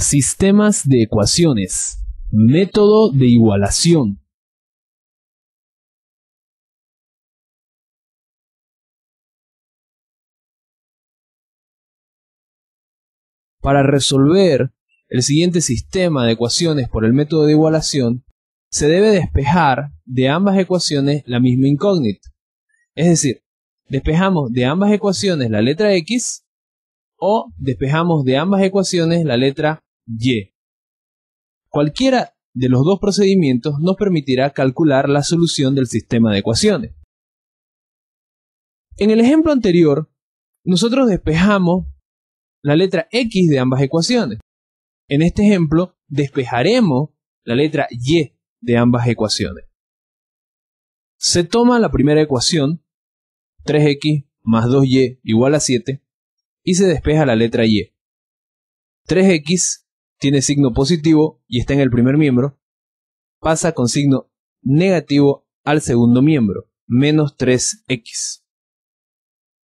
Sistemas de ecuaciones. Método de igualación. Para resolver el siguiente sistema de ecuaciones por el método de igualación, se debe despejar de ambas ecuaciones la misma incógnita. Es decir, despejamos de ambas ecuaciones la letra x o despejamos de ambas ecuaciones la letra y. Cualquiera de los dos procedimientos nos permitirá calcular la solución del sistema de ecuaciones. En el ejemplo anterior, nosotros despejamos la letra x de ambas ecuaciones. En este ejemplo, despejaremos la letra y de ambas ecuaciones. Se toma la primera ecuación, 3x más 2y igual a 7, y se despeja la letra y. 3x tiene signo positivo y está en el primer miembro, pasa con signo negativo al segundo miembro, menos 3x.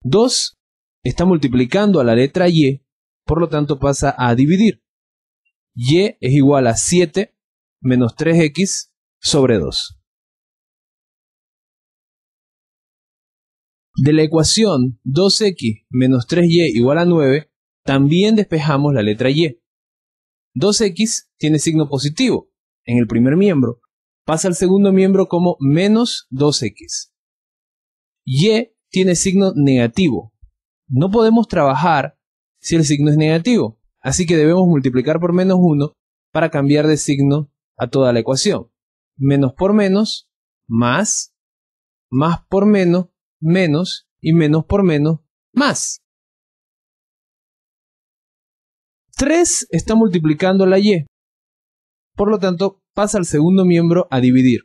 2 está multiplicando a la letra y, por lo tanto pasa a dividir. y es igual a 7 menos 3x sobre 2. De la ecuación 2x menos 3y igual a 9, también despejamos la letra y. 2x tiene signo positivo en el primer miembro, pasa al segundo miembro como menos 2x. Y tiene signo negativo. No podemos trabajar si el signo es negativo, así que debemos multiplicar por menos 1 para cambiar de signo a toda la ecuación. Menos por menos, más, más por menos, menos y menos por menos, más. 3 está multiplicando la y. Por lo tanto, pasa al segundo miembro a dividir.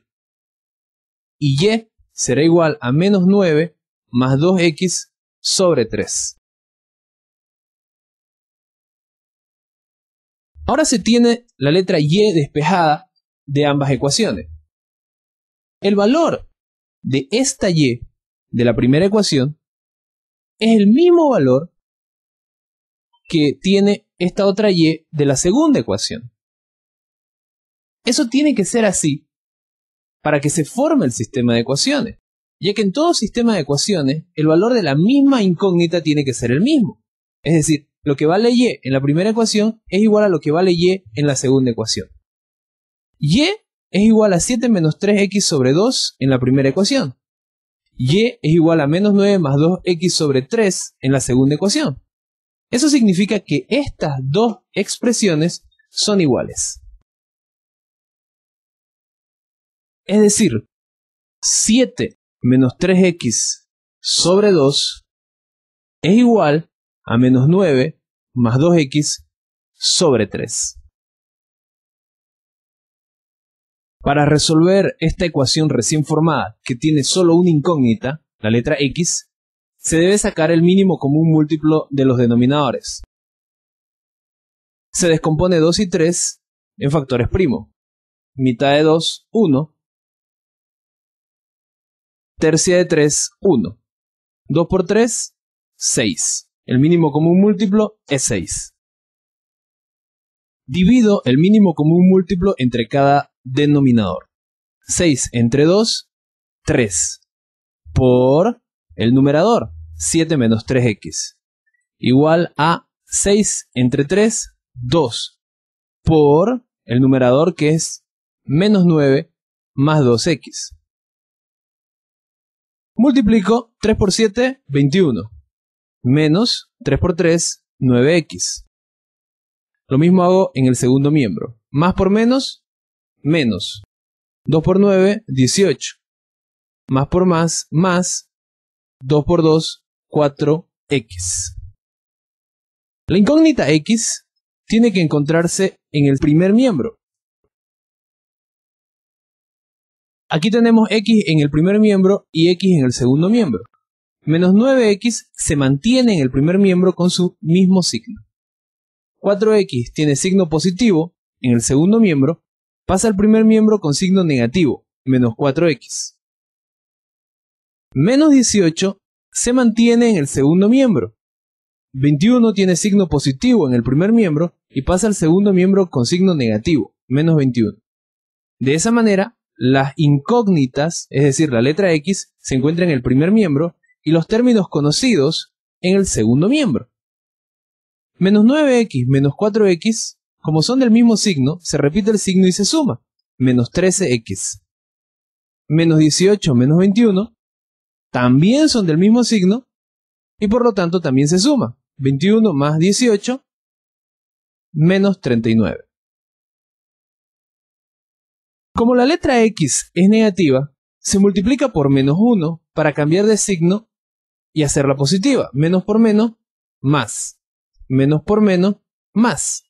Y y será igual a menos 9 más 2x sobre 3. Ahora se tiene la letra y despejada de ambas ecuaciones. El valor de esta y de la primera ecuación es el mismo valor que tiene esta otra y de la segunda ecuación. Eso tiene que ser así para que se forme el sistema de ecuaciones, ya que en todo sistema de ecuaciones el valor de la misma incógnita tiene que ser el mismo. Es decir, lo que vale y en la primera ecuación es igual a lo que vale y en la segunda ecuación. y es igual a 7 menos 3x sobre 2 en la primera ecuación. y es igual a menos 9 más 2x sobre 3 en la segunda ecuación. Eso significa que estas dos expresiones son iguales. Es decir, 7 menos 3x sobre 2 es igual a menos 9 más 2x sobre 3. Para resolver esta ecuación recién formada, que tiene solo una incógnita, la letra x, se debe sacar el mínimo común múltiplo de los denominadores. Se descompone 2 y 3 en factores primo. Mitad de 2, 1. Tercia de 3, 1. 2 por 3, 6. El mínimo común múltiplo es 6. Divido el mínimo común múltiplo entre cada denominador. 6 entre 2, 3. Por el numerador 7 menos 3x igual a 6 entre 3, 2 por el numerador que es menos 9 más 2x. Multiplico 3 por 7, 21. Menos 3 por 3, 9x. Lo mismo hago en el segundo miembro. Más por menos, menos. 2 por 9, 18. Más por más, más. 2 por 2 4x. La incógnita x tiene que encontrarse en el primer miembro. Aquí tenemos x en el primer miembro y x en el segundo miembro. Menos 9x se mantiene en el primer miembro con su mismo signo. 4x tiene signo positivo en el segundo miembro, pasa al primer miembro con signo negativo, menos 4x menos 18 se mantiene en el segundo miembro. 21 tiene signo positivo en el primer miembro y pasa al segundo miembro con signo negativo, menos 21. De esa manera, las incógnitas, es decir, la letra X, se encuentra en el primer miembro y los términos conocidos en el segundo miembro. Menos 9x menos 4x, como son del mismo signo, se repite el signo y se suma, menos 13x. Menos 18 menos 21 también son del mismo signo y por lo tanto también se suma. 21 más 18 menos 39. Como la letra X es negativa, se multiplica por menos 1 para cambiar de signo y hacerla positiva. Menos por menos, más. Menos por menos, más.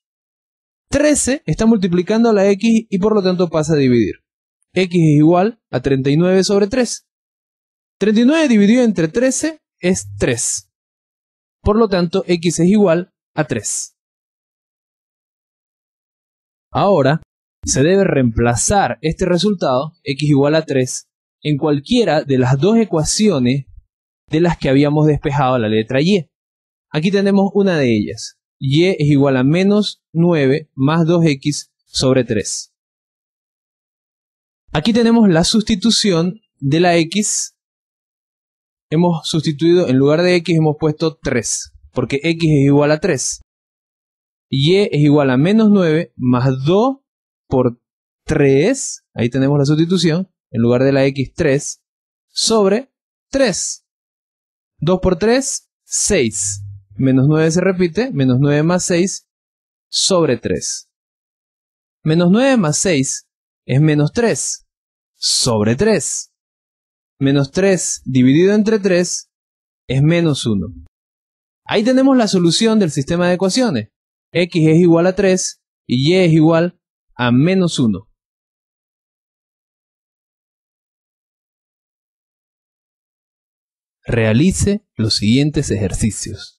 13 está multiplicando a la X y por lo tanto pasa a dividir. X es igual a 39 sobre 3. 39 dividido entre 13 es 3. Por lo tanto, x es igual a 3. Ahora, se debe reemplazar este resultado, x igual a 3, en cualquiera de las dos ecuaciones de las que habíamos despejado la letra y. Aquí tenemos una de ellas. y es igual a menos 9 más 2x sobre 3. Aquí tenemos la sustitución de la x hemos sustituido, en lugar de x hemos puesto 3, porque x es igual a 3. Y es igual a menos 9 más 2 por 3, ahí tenemos la sustitución, en lugar de la x 3, sobre 3. 2 por 3, 6. Menos 9 se repite, menos 9 más 6, sobre 3. Menos 9 más 6 es menos 3, sobre 3 menos 3 dividido entre 3 es menos 1. Ahí tenemos la solución del sistema de ecuaciones. X es igual a 3 y Y es igual a menos 1. Realice los siguientes ejercicios.